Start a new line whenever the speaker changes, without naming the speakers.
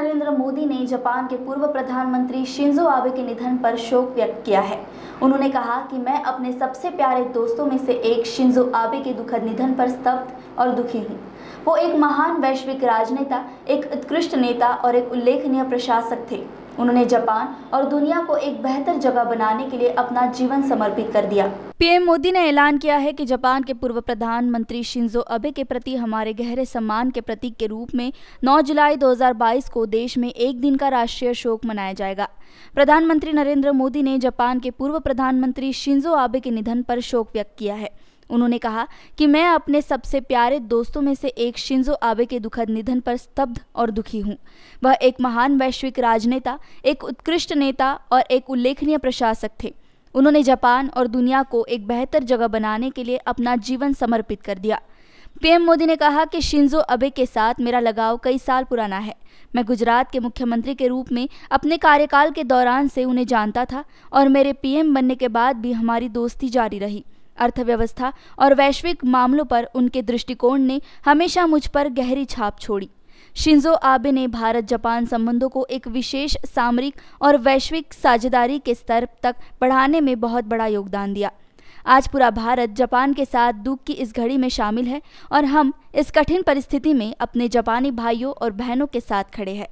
नरेंद्र मोदी ने जापान के पूर्व प्रधानमंत्री शिंजो आबे के निधन पर शोक व्यक्त किया है उन्होंने कहा कि मैं अपने सबसे प्यारे दोस्तों में से एक शिंजो आबे के दुखद निधन पर स्तब्ध और दुखी हूँ वो एक महान वैश्विक राजनेता एक उत्कृष्ट नेता और एक उल्लेखनीय प्रशासक थे उन्होंने जापान और दुनिया को एक बेहतर जगह बनाने के लिए अपना जीवन समर्पित कर दिया पीएम मोदी ने ऐलान किया है कि जापान के पूर्व प्रधानमंत्री शिंजो अबे के प्रति हमारे गहरे सम्मान के प्रतीक के रूप में 9 जुलाई 2022 को देश में एक दिन का राष्ट्रीय शोक मनाया जाएगा प्रधानमंत्री नरेंद्र मोदी ने जापान के पूर्व प्रधानमंत्री शिंजो आबे के निधन पर शोक व्यक्त किया है उन्होंने कहा कि मैं अपने सबसे प्यारे दोस्तों में से एक शिंजो आबे के दुखद निधन पर स्तब्ध और दुखी हूँ वह एक महान वैश्विक राजनेता एक उत्कृष्ट नेता और एक उल्लेखनीय प्रशासक थे उन्होंने जापान और दुनिया को एक बेहतर जगह बनाने के लिए अपना जीवन समर्पित कर दिया पीएम मोदी ने कहा कि शिंजो अबे के साथ मेरा लगाव कई साल पुराना है मैं गुजरात के मुख्यमंत्री के रूप में अपने कार्यकाल के दौरान से उन्हें जानता था और मेरे पीएम बनने के बाद भी हमारी दोस्ती जारी रही अर्थव्यवस्था और वैश्विक मामलों पर उनके दृष्टिकोण ने हमेशा मुझ पर गहरी छाप छोड़ी शिंजो आबे ने भारत जापान संबंधों को एक विशेष सामरिक और वैश्विक साझेदारी के स्तर तक बढ़ाने में बहुत बड़ा योगदान दिया आज पूरा भारत जापान के साथ दुख की इस घड़ी में शामिल है और हम इस कठिन परिस्थिति में अपने जापानी भाइयों और बहनों के साथ खड़े हैं